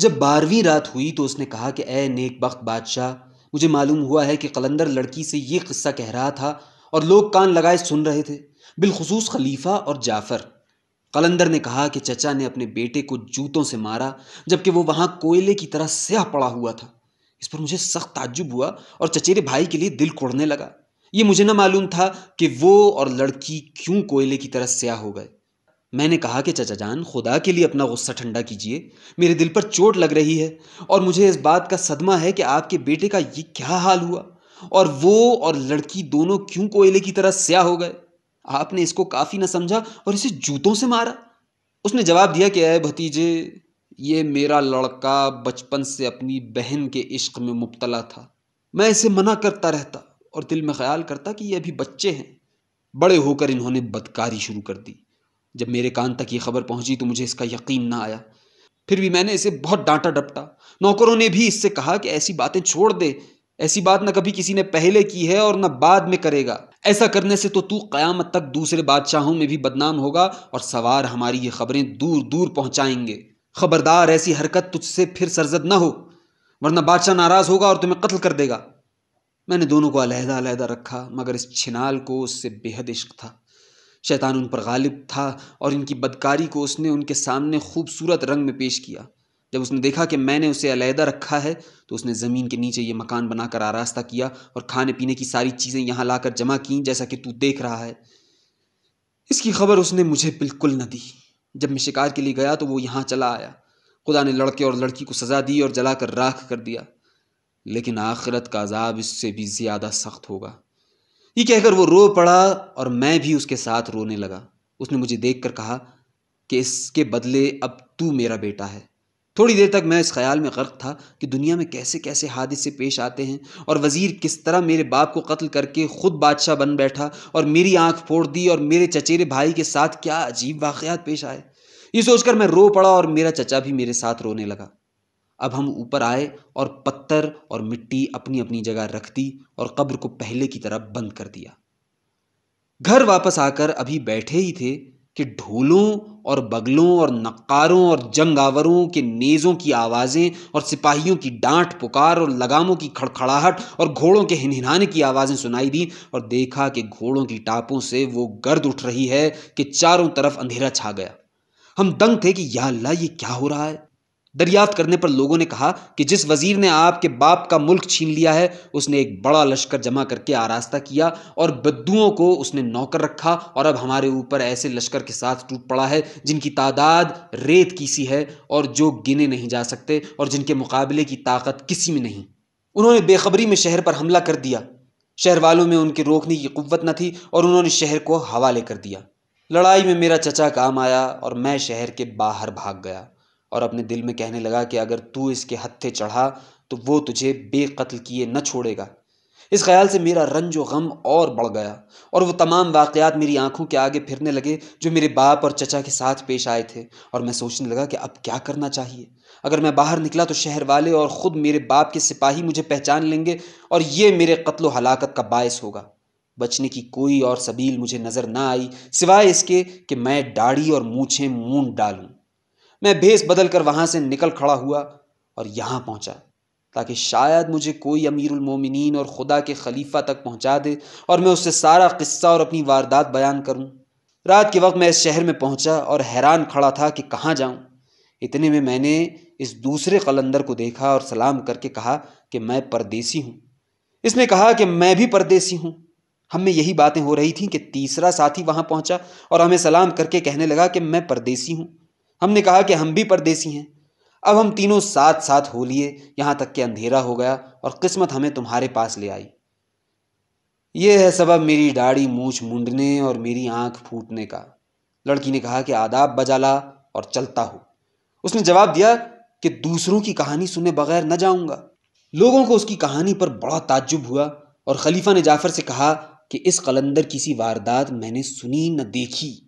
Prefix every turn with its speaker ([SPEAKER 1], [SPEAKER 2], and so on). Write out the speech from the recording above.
[SPEAKER 1] जब बारहवीं रात हुई तो उसने कहा कि ए नेक बख्त बादशाह मुझे मालूम हुआ है कि कलंदर लड़की से ये किस्सा कह रहा था और लोग कान लगाए सुन रहे थे बिलखसूस खलीफा और जाफ़र कलंदर ने कहा कि चचा ने अपने बेटे को जूतों से मारा जबकि वो वहाँ कोयले की तरह स्याह पड़ा हुआ था इस पर मुझे सख्त ताज्जुब हुआ और चचेरे भाई के लिए दिल कुड़ने लगा ये मुझे ना मालूम था कि वो और लड़की क्यों कोयले की तरह स्याह हो गए मैंने कहा कि चचा जान खुदा के लिए अपना गुस्सा ठंडा कीजिए मेरे दिल पर चोट लग रही है और मुझे इस बात का सदमा है कि आपके बेटे का ये क्या हाल हुआ और वो और लड़की दोनों क्यों कोयले की तरह स्याह हो गए आपने इसको काफ़ी ना समझा और इसे जूतों से मारा उसने जवाब दिया कि अय भतीजे ये मेरा लड़का बचपन से अपनी बहन के इश्क में मुबतला था मैं इसे मना करता रहता और दिल में ख्याल करता कि ये अभी बच्चे हैं बड़े होकर इन्होंने बदकारी शुरू कर दी जब मेरे कान तक ये खबर पहुंची तो मुझे इसका यकीन ना आया फिर भी मैंने इसे बहुत डांटा डपटा नौकरों ने भी इससे कहा कि ऐसी बातें छोड़ दे ऐसी बात ना कभी किसी ने पहले की है और ना बाद में करेगा ऐसा करने से तो तू कयामत तक दूसरे बादशाहों में भी बदनाम होगा और सवार हमारी ये खबरें दूर दूर पहुंचाएंगे खबरदार ऐसी हरकत तुझसे फिर सरजद ना हो वरना बादशाह नाराज होगा और तुम्हें कत्ल कर देगा मैंने दोनों को अलहदा अलहदा रखा मगर इस छिनाल को उससे बेहद इश्क था शैतान उन पर गालिब था और इनकी बदकारी को उसने उनके सामने खूबसूरत रंग में पेश किया जब उसने देखा कि मैंने उसे अलहदा रखा है तो उसने ज़मीन के नीचे ये मकान बनाकर आरास्ता किया और खाने पीने की सारी चीज़ें यहाँ लाकर जमा कं जैसा कि तू देख रहा है इसकी खबर उसने मुझे बिल्कुल न दी जब मैं शिकार के लिए गया तो वो यहाँ चला आया खुदा ने लड़के और लड़की को सज़ा दी और जलाकर राख कर दिया लेकिन आखिरत का अजाब इससे भी ज़्यादा सख्त होगा ये कहकर वो रो पड़ा और मैं भी उसके साथ रोने लगा उसने मुझे देख कर कहा कि इसके बदले अब तू मेरा बेटा है थोड़ी देर तक मैं इस ख्याल में गर्क था कि दुनिया में कैसे कैसे हादसे पेश आते हैं और वज़ीर किस तरह मेरे बाप को कत्ल करके ख़ुद बादशाह बन बैठा और मेरी आंख फोड़ दी और मेरे चचेरे भाई के साथ क्या अजीब वाक़ात पेश आए ये सोचकर मैं रो पड़ा और मेरा चचा भी मेरे साथ रोने लगा अब हम ऊपर आए और पत्थर और मिट्टी अपनी अपनी जगह रख दी और कब्र को पहले की तरह बंद कर दिया घर वापस आकर अभी बैठे ही थे कि ढोलों और बगलों और नक्कारों और जंगावरों के नेज़ों की आवाज़ें और सिपाहियों की डांट पुकार और लगामों की खड़खड़ाहट और घोड़ों के हिनहिनाने की आवाज़ें सुनाई दी और देखा कि घोड़ों की टापों से वो गर्द उठ रही है कि चारों तरफ अंधेरा छा गया हम दंग थे कि या अल्लाह ये क्या हो रहा है दरियाफ्त करने पर लोगों ने कहा कि जिस वजीर ने आपके बाप का मुल्क छीन लिया है उसने एक बड़ा लश्कर जमा करके आरास्ता किया और बद्दुओं को उसने नौकर रखा और अब हमारे ऊपर ऐसे लश्कर के साथ टूट पड़ा है जिनकी तादाद रेत की सी है और जो गिने नहीं जा सकते और जिनके मुकाबले की ताकत किसी में नहीं उन्होंने बेखबरी में शहर पर हमला कर दिया शहर वालों में उनके रोकने की कुत न थी और उन्होंने शहर को हवाले कर दिया लड़ाई में मेरा चचा काम आया और मैं शहर के बाहर भाग गया और अपने दिल में कहने लगा कि अगर तू इसके हत्थे चढ़ा तो वो तुझे बेकत्ल किए न छोड़ेगा इस ख्याल से मेरा रंज व गम और बढ़ गया और वो तमाम वाक़ात मेरी आंखों के आगे फिरने लगे जो मेरे बाप और चचा के साथ पेश आए थे और मैं सोचने लगा कि अब क्या करना चाहिए अगर मैं बाहर निकला तो शहर वाले और ख़ुद मेरे बाप के सिपाही मुझे पहचान लेंगे और ये मेरे कत्ल हलाकत का बायस होगा बचने की कोई और सबील मुझे नज़र ना आई सिवाय इसके कि मैं दाढ़ी और मूछें मूंद डालूँ मैं भेस बदल कर वहाँ से निकल खड़ा हुआ और यहाँ पहुँचा ताकि शायद मुझे कोई अमीर उलमोमिन और खुदा के खलीफा तक पहुँचा दे और मैं उससे सारा किस्सा और अपनी वारदात बयान करूँ रात के वक्त मैं इस शहर में पहुँचा और हैरान खड़ा था कि कहाँ जाऊँ इतने में मैंने इस दूसरे कलंदर को देखा और सलाम करके कहा कि मैं परदेसी हूँ इसने कहा कि मैं भी परदेसी हूँ हम में यही बातें हो रही थी कि तीसरा साथी वहाँ पहुँचा और हमें सलाम करके कहने लगा कि मैं परदेसी हूँ हमने कहा कि हम भी परदेसी हैं अब हम तीनों साथ साथ हो लिए यहाँ तक कि अंधेरा हो गया और किस्मत हमें तुम्हारे पास ले आई यह है सबब मेरी दाढ़ी मूछ मुंडने और मेरी आंख फूटने का लड़की ने कहा कि आदाब बजाला और चलता हो उसने जवाब दिया कि दूसरों की कहानी सुने बगैर न जाऊंगा लोगों को उसकी कहानी पर बड़ा ताज्जुब हुआ और खलीफा ने जाफर से कहा कि इस कलंदर की सी वारदात मैंने सुनी न देखी